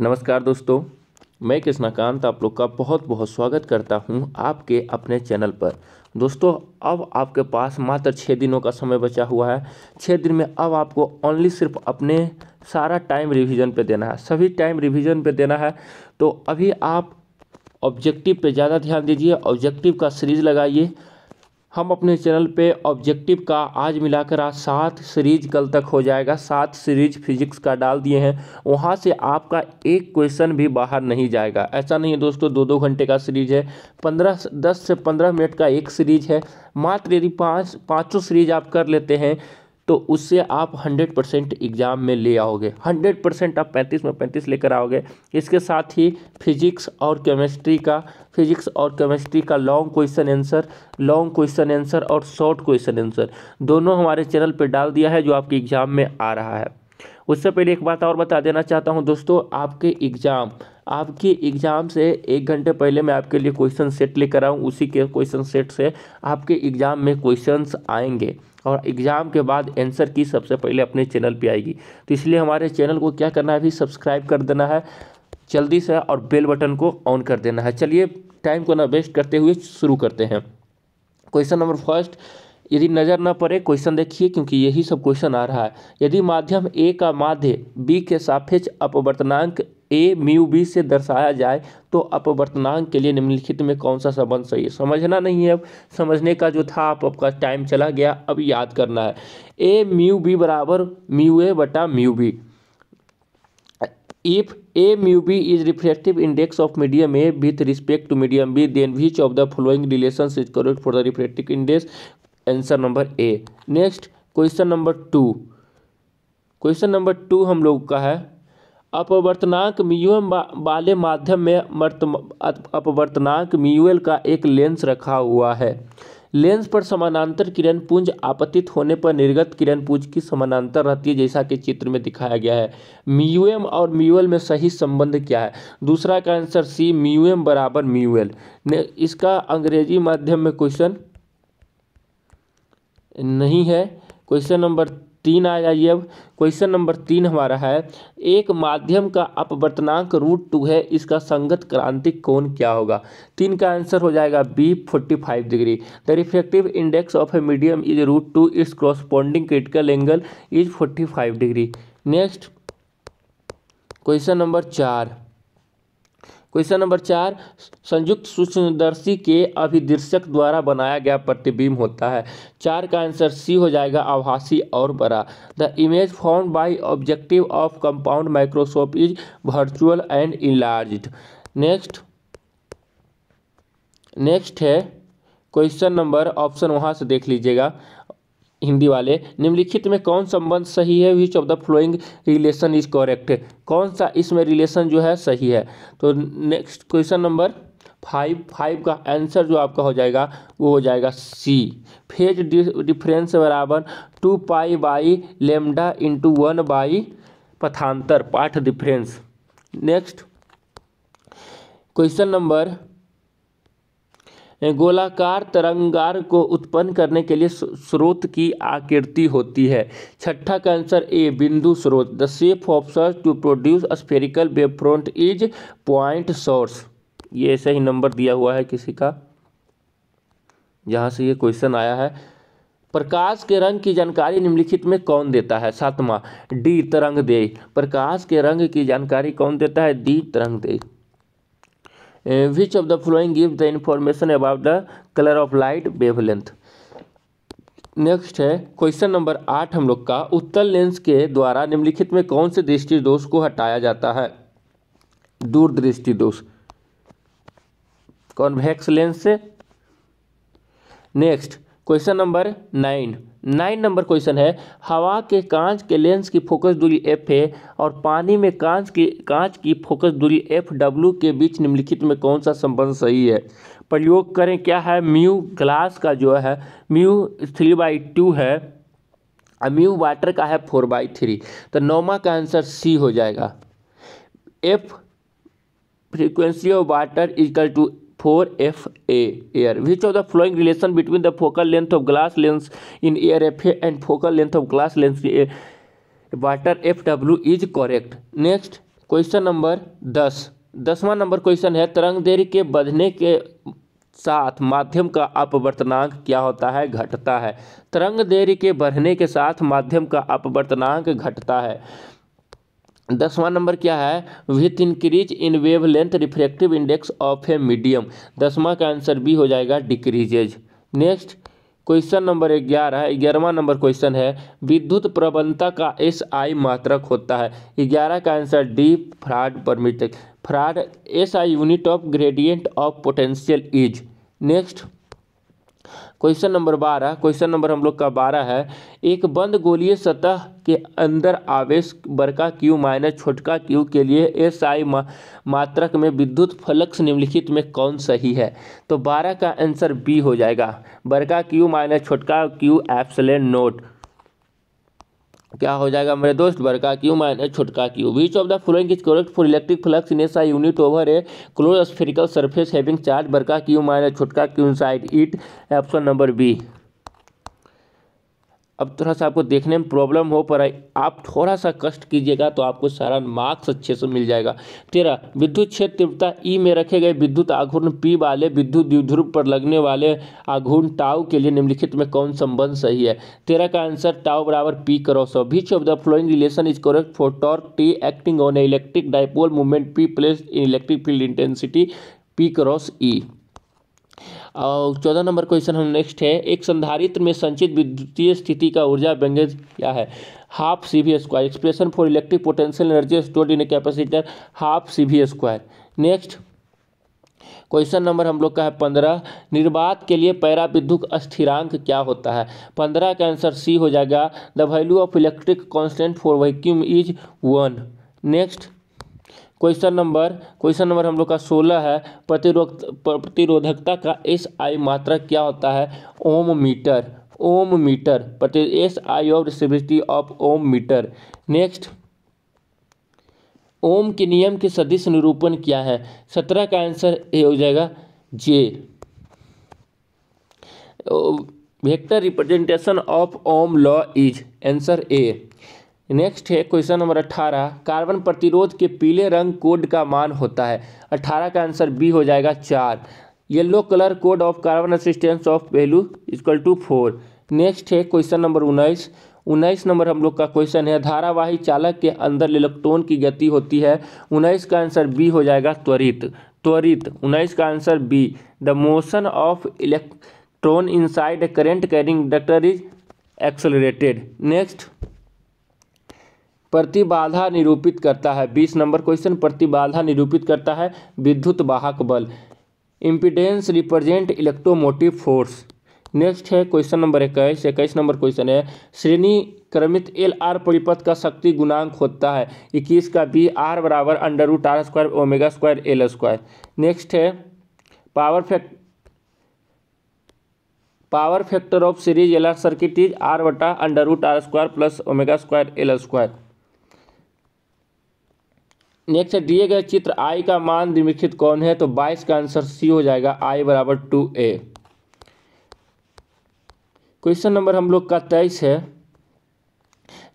नमस्कार दोस्तों मैं कृष्णाकांत आप लोग का बहुत बहुत स्वागत करता हूं आपके अपने चैनल पर दोस्तों अब आपके पास मात्र छः दिनों का समय बचा हुआ है छः दिन में अब आपको ओनली सिर्फ अपने सारा टाइम रिवीजन पे देना है सभी टाइम रिवीजन पे देना है तो अभी आप ऑब्जेक्टिव पे ज़्यादा ध्यान दीजिए ऑब्जेक्टिव का सीरीज लगाइए हम अपने चैनल पे ऑब्जेक्टिव का आज मिलाकर आज सात सीरीज कल तक हो जाएगा सात सीरीज फिजिक्स का डाल दिए हैं वहाँ से आपका एक क्वेश्चन भी बाहर नहीं जाएगा ऐसा नहीं है दोस्तों दो दो घंटे का सीरीज है पंद्रह दस से पंद्रह मिनट का एक सीरीज है मात्र यदि पाँच पाँचों सीरीज आप कर लेते हैं तो उससे आप 100 परसेंट एग्ज़ाम में ले आओगे 100 परसेंट आप 35 में 35 लेकर आओगे इसके साथ ही फिजिक्स और केमिस्ट्री का फिजिक्स और केमिस्ट्री का long question answer long question answer और शॉर्ट क्वेश्चन आंसर दोनों हमारे चैनल पर डाल दिया है जो आपके एग्ज़ाम में आ रहा है उससे पहले एक बात और बता देना चाहता हूँ दोस्तों आपके एग्ज़ाम आपके एग्ज़ाम से एक घंटे पहले मैं आपके लिए क्वेश्चन सेट लेकर आऊँ उसी के क्वेश्चन सेट से आपके एग्ज़ाम में क्वेश्चंस आएंगे और एग्ज़ाम के बाद आंसर की सबसे पहले अपने चैनल पे आएगी तो इसलिए हमारे चैनल को क्या करना है अभी सब्सक्राइब कर देना है जल्दी से और बेल बटन को ऑन कर देना है चलिए टाइम को ना वेस्ट करते हुए शुरू करते हैं क्वेश्चन नंबर फर्स्ट यदि नज़र न पड़े क्वेश्चन देखिए क्योंकि यही सब क्वेश्चन आ रहा है यदि माध्यम ए का माध्य बी के सापेक्ष अपवर्तनांक ए म्यू बी से दर्शाया जाए तो अपवर्तनांक के लिए निम्नलिखित में कौन सा संबंध सही है समझना नहीं है अब समझने का जो था आप आपका टाइम चला गया अब याद करना है ए म्यू बी बराबर म्यू ए बटा mu B if A mu B is reflective index of medium A with respect to medium B then which of the following relation is correct for the reflective index answer number A next question number two question number two हम लोग का है अपवर्तनांक म्यूएम वाले माध्यम में अपवर्तनांक म्यूएल का एक लेंस रखा हुआ है लेंस पर समानांतर किरण पुंज आपतित होने पर निर्गत किरण पुंज की समानांतर रहती है जैसा कि चित्र में दिखाया गया है म्यूएम और म्यूएल में सही संबंध क्या है दूसरा का आंसर सी म्यूएम बराबर म्यूएल इसका अंग्रेजी माध्यम में क्वेश्चन नहीं है क्वेश्चन नंबर तीन आ जाइए अब क्वेश्चन नंबर तीन हमारा है एक माध्यम का अपवर्तनांक रूट टू है इसका संगत क्रांतिक कोण क्या होगा तीन का आंसर हो जाएगा B forty five degree the reflective index of a medium is root two its corresponding critical angle is forty five degree next question number चार क्वेश्चन नंबर चार संयुक्त सूक्ष्मदर्शी के अभिदर्शक द्वारा बनाया गया प्रतिबिंब होता है चार का आंसर सी हो जाएगा आभासी और बड़ा the image form by objective of compound microscope is virtual and enlarge next next है क्वेश्चन नंबर ऑप्शन वहां से देख लीजिएगा हिंदी वाले निम्नलिखित में कौन संबंध सही है which of the following relation is correct कौन सा इसमें रिलेशन जो है सही है तो next question number five five का आंसर जो आपका हो जाएगा वो हो जाएगा सी फेज डिफरेंस बराबर two pi by lambda into one by पथांतर path difference next question number गोलाकार तरंगार को उत्पन्न करने के लिए स्रोत की आकृति होती है छठा का आंसर ए बिंदु स्रोत the shape of to produce spherical wave is point source ये ऐसा ही नंबर दिया हुआ है किसी का जहाँ से ये क्वेश्चन आया है प्रकाश के रंग की जानकारी निम्नलिखित में कौन देता है सातवां डी तरंग दे प्रकाश के रंग की जानकारी कौन देता है डी तरंग दे which of the following give the information about the colour of light wavelength next है क्वेश्चन नंबर आठ हम लोग का उत्तल लेंस के द्वारा निम्नलिखित में कौन से दृष्टि दोष को हटाया जाता है दूरदृष्टि दोष कॉन्वेक्स लेंस से next question number nine nine number question है हवा के कांच के लेंस की फोकस दूरी एफ है और पानी में कांच की कांच की फोकस दूरी एफ डब्ल्यू के बीच निम्नलिखित में कौन सा संबंध सही है प्रयोग करें क्या है म्यू ग्लास का जो है म्यू थ्री बाई टू है म्यू वाटर का है फोर बाई थ्री तो नौमा का आंसर सी हो जाएगा F frequency of water is equal to four F A air which of the following relation between the focal length of glass lens in air F A and focal length of glass lens water F W is correct next question number दस दसवां number question है तरंग देरी के बढ़ने के साथ माध्यम का अपवर्तनांक क्या होता है घटता है तरंग देरी के बढ़ने के साथ माध्यम का अपवर्तनांक घटता है दसवां नंबर क्या है with increase in wavelength refractive index of a medium दसवां का आंसर बी हो जाएगा डिक्रीजेज नेक्स्ट क्वेश्चन नंबर ग्यारह ग्यारहवा नंबर क्वेश्चन है विद्युत प्रबलता का एस आई मात्रक होता है ग्यारह का आंसर डी फ्राड परमिट फ्राड S I unit of gradient of potential is next question number बारह क्वेश्चन नंबर हम लोग का बारह है एक बंद गोलीय सतह के अंदर आवेश बड़का क्यू माइनस छोटका क्यू के लिए एस आई मा, मात्रक में विद्युत फलक्स निम्नलिखित में कौन सही है तो बारह का आंसर बी हो जाएगा बड़का क्यू माइनस छोटका क्यू एप्सलेन नोट क्या हो जाएगा मेरे दोस्त बड़का क्यू माइनस छोटका Q which of the following is correct for electric flux in SI unit over a close spherical surface having charge बड़का क्यू माइनस छोटका Q side it option number B अब थोड़ा सा आपको देखने में प्रॉब्लम हो पर आप थोड़ा सा कष्ट कीजिएगा तो आपको सारा मार्क्स अच्छे से मिल जाएगा तेरह विद्युत क्षेत्र तीव्रता ई e में रखे गए विद्युत आघूर्ण पी वाले विद्युत द्विध्रुव पर लगने वाले आघूर्ण टाव के लिए निम्नलिखित में कौन संबंध सही है तेरह का आंसर टाव बराबर P cross of which of the following relation is correct for torque T acting on electric dipole movement P place in electric field intensity P cross E और चौदह नंबर क्वेश्चन हम next है एक संधारित्र में संचित विद्युतीय स्थिति का ऊर्जा व्यंग्य क्या है half C V square expression for electric potential energy stored in capacitor half C V square next question number हम लोग का है पंद्रह निर्बाध के लिए पैरा विद्युत स्थिरांक क्या होता है पंद्रह का आंसर सी हो जाएगा the value of electric constant for vacuum is one next question number question number हम लोग का सोलह है प्रतिरोध प्रतिरोधकता का एस आई मात्रक क्या होता है ओम मीटर ओम मीटर प्रति S I of resistivity of ohm metre next Ohm के नियम के सदिश निरूपण क्या है सत्रह का आंसर ए हो जाएगा J vector representation of Ohm law is answer A next है क्वेश्चन नंबर अट्ठारह कार्बन प्रतिरोध के पीले रंग कोड का मान होता है अट्ठारह का आंसर बी हो जाएगा चार yellow colour code of carbon resistance of value equal to four next है क्वेश्चन नंबर उन्नीस उन्नीस नंबर हम लोग का क्वेश्चन है धारावाही चालक के अंदर इलेक्ट्रॉन की गति होती है उन्नीस का आंसर बी हो जाएगा त्वरित त्वरित उन्नीस का answer B the motion of electron inside current carrying conductor is accelerated next प्रतिबाधा निरूपित करता है बीस नंबर क्वेश्चन प्रतिबाधा निरूपित करता है विद्युत वाहक बल impedance represent electromotive force next है क्वेश्चन नंबर इक्कीस इक्कीस नंबर क्वेश्चन है श्रेणी क्रमित एल आर परिपथ का शक्ति गुणांक होता है इक्कीस का बी आर बराबर under root R square omega square L square next है power fact power factor of series L R circuit is R बटा under root R square plus omega square L square next दिए गए चित्र आई का मान निम्नलिखित कौन है तो बाईस का आंसर सी हो जाएगा आई बराबर टू ए क्वेश्चन नंबर हम लोग का तेईस है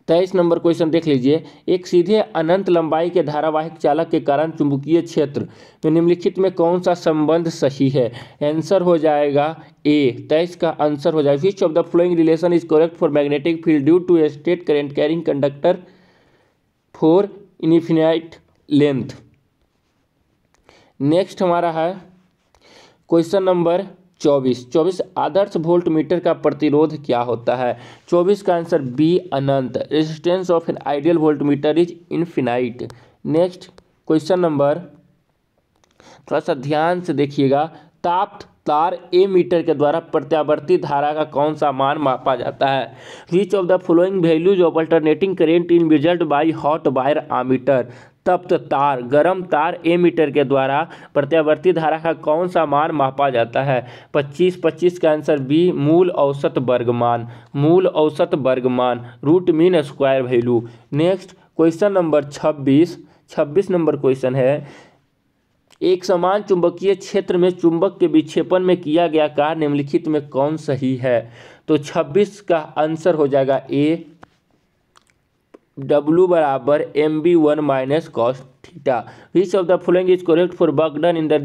तेईस नंबर क्वेश्चन देख लीजिए एक सीधे अनंत लंबाई के धारावाहिक चालक के कारण चुंबकीय क्षेत्र में तो निम्नलिखित में कौन सा संबंध सही है आंसर हो जाएगा ए तेईस का आंसर हो जाएगा which of the following relation is correct for magnetic field due to straight current carrying conductor for infinite length next हमारा है क्वेश्चन नंबर चौबीस चौबीस आदर्श वोल्ट मीटर का प्रतिरोध क्या होता है चौबीस का आंसर बी अनंत resistance of an ideal voltmeter is infinite next question number थोड़ा सा ध्यान से देखिएगा ताप्त तार ए मीटर के द्वारा प्रत्यावर्ती धारा का कौन सा मान मापा जाता है which of the following values of alternating current in result by hot wire ammeter तप्त तार गर्म तार ए मीटर के द्वारा प्रत्यावर्ती धारा का कौन सा मान मापा जाता है 25 25 का आंसर बी मूल औसत वर्गमान मूल औसत वर्गमान root mean square value next question number 26 26 number question है एक समान चुंबकीय क्षेत्र में चुंबक के विक्षेपण में किया गया कार्य निम्नलिखित में कौन सही है तो 26 का आंसर हो जाएगा ए W बराबर M B one minus cos which of the following is correct for work done in the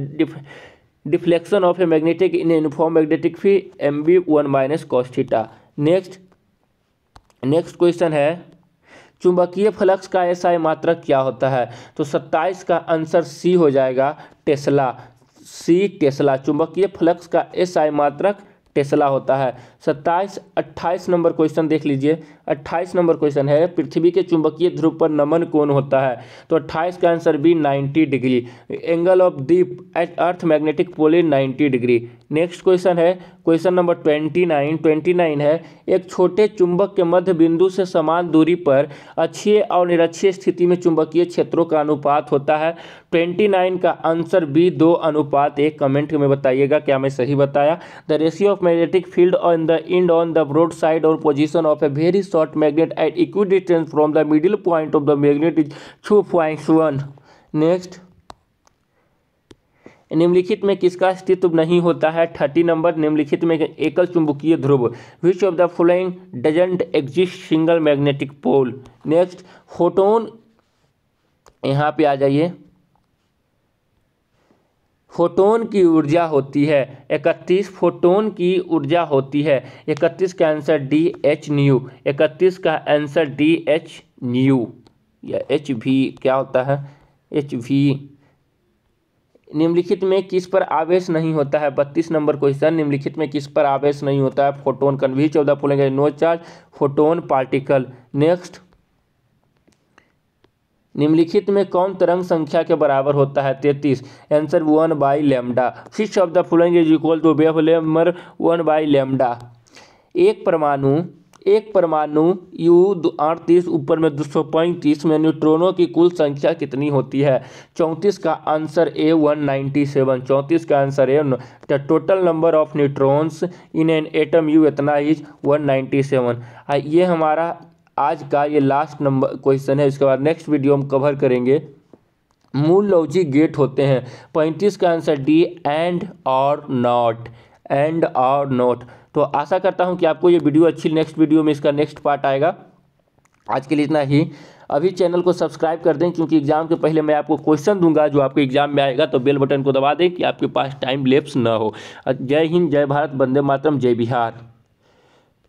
deflection of a magnetic in uniform magnetic फी M B one minus cos theta next next question है चुंबकीय flux का ऐसा मात्रक क्या होता है तो 27 का आंसर सी हो जाएगा टेस्ला सी टेस्ला चुंबकीय फ्लक्स का एसआई मात्रक टेस्ला होता है सत्ताईस अट्ठाईस नंबर क्वेश्चन देख लीजिए अट्ठाईस नंबर क्वेश्चन है पृथ्वी के चुंबकीय ध्रुव पर नमन कौन होता है तो अट्ठाईस का answer B ninety degree angle of dip at earth magnetic pole is ninety degree next question है question number twenty nine twenty nine है एक छोटे चुंबक के मध्य बिंदु से समान दूरी पर अच्छी और निरक्षीय स्थिति में चुंबकीय क्षेत्रों का अनुपात होता है ट्वेंटी नाइन का आंसर बी दो अनुपात एक कमेंट में बताइएगा क्या मैं सही बताया the ratio of magnetic field on the end on the broad side और position of a very short magnet at equidistance from the middle point of the magnet is two point one next निम्नलिखित में किसका अस्तित्व नहीं होता है thirty number निम्नलिखित में एकल चुंबकीय ध्रुव which of the following doesn't exist single magnetic pole next photon यहाँ पे आ जाइए फोटोन की ऊर्जा होती है इकतीस फोटोन की ऊर्जा होती है इकतीस का आंसर डी एच न्यू इकतीस का आंसर डी एच न्यू या एच भी क्या होता है एच भी निम्नलिखित में किस पर आवेश नहीं होता है बत्तीस नंबर क्वेश्चन निम्नलिखित में किस पर आवेश नहीं होता है फोटोन कन्वी चौदह फूलेंगे no charge photon particle next निम्नलिखित में कौन तरंग संख्या के बराबर होता है तैतीस answer one by lambda six of the following is equal to बेफ लेमर वन बाई लेमडा एक परमाणु एक परमाणु यू अड़तीस ऊपर में दो सौ पैंतीस में न्यूट्रॉनों की कुल संख्या कितनी होती है चौंतीस का answer A one ninety seven चौंतीस का answer A the total number of neutrons in an atom U इतना इज वन नाइन्टी सेवन ये हमारा आज का ये लास्ट नंबर क्वेश्चन है इसके बाद नेक्स्ट वीडियो हम कवर करेंगे मूल लौजी गेट होते हैं पैंतीस का आंसर डी एंड और नॉट एंड और नॉट तो आशा करता हूं कि आपको ये वीडियो अच्छी नेक्स्ट वीडियो में इसका नेक्स्ट पार्ट आएगा आज के लिए इतना ही अभी चैनल को सब्सक्राइब कर दें क्योंकि एग्ज़ाम के पहले मैं आपको क्वेश्चन दूंगा जो आपके एग्ज़ाम में आएगा तो बेल बटन को दबा दें कि आपके पास टाइम लेप्स ना हो जय हिंद जय भारत बंदे मातरम जय बिहार